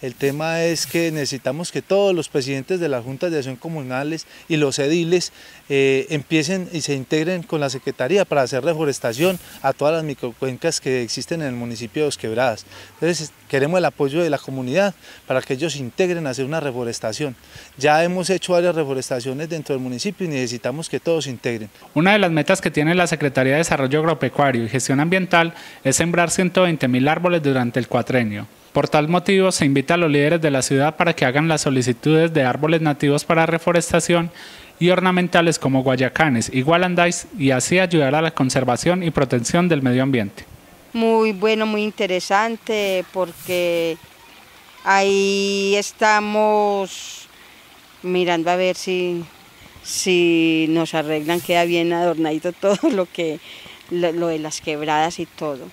El tema es que necesitamos que todos los presidentes de las juntas de acción comunales y los ediles eh, empiecen y se integren con la Secretaría para hacer reforestación a todas las microcuencas que existen en el municipio de Los Quebradas. Entonces queremos el apoyo de la comunidad para que ellos se integren a hacer una reforestación. Ya hemos hecho varias reforestaciones dentro del municipio y necesitamos que todos se integren. Una de las metas que tiene la Secretaría de Desarrollo Agropecuario y Gestión Ambiental es sembrar 120 mil árboles durante el cuatrenio. Por tal motivo, se invita a los líderes de la ciudad para que hagan las solicitudes de árboles nativos para reforestación y ornamentales como guayacanes y gualandais y así ayudar a la conservación y protección del medio ambiente. Muy bueno, muy interesante porque ahí estamos mirando a ver si, si nos arreglan, queda bien adornado todo lo que lo de las quebradas y todo.